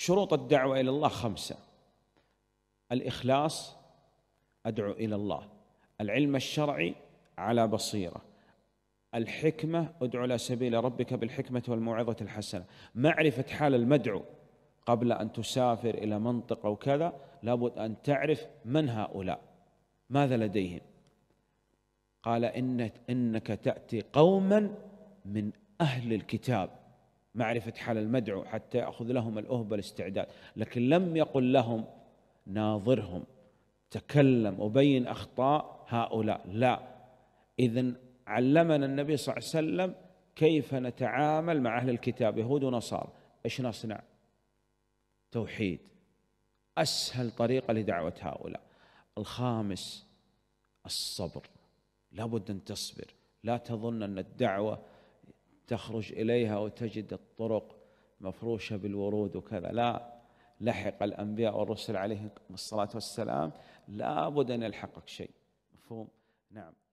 شروط الدعوة إلى الله خمسة الإخلاص أدعو إلى الله العلم الشرعي على بصيرة الحكمة ادعو إلى سبيل ربك بالحكمة والموعظة الحسنة معرفة حال المدعو قبل أن تسافر إلى منطقة وكذا لابد أن تعرف من هؤلاء ماذا لديهم قال إن إنك تأتي قوما من أهل الكتاب معرفة حال المدعو حتى يأخذ لهم الأهبة الاستعداد لكن لم يقل لهم ناظرهم تكلم وبين أخطاء هؤلاء لا إذا علمنا النبي صلى الله عليه وسلم كيف نتعامل مع أهل الكتاب يهود ونصارى إيش نصنع توحيد أسهل طريقة لدعوة هؤلاء الخامس الصبر لابد أن تصبر لا تظن أن الدعوة تخرج إليها وتجد الطرق مفروشة بالورود وكذا لا لحق الأنبياء والرسل عليهم الصلاة والسلام لا بد أن يلحقك شيء مفهوم نعم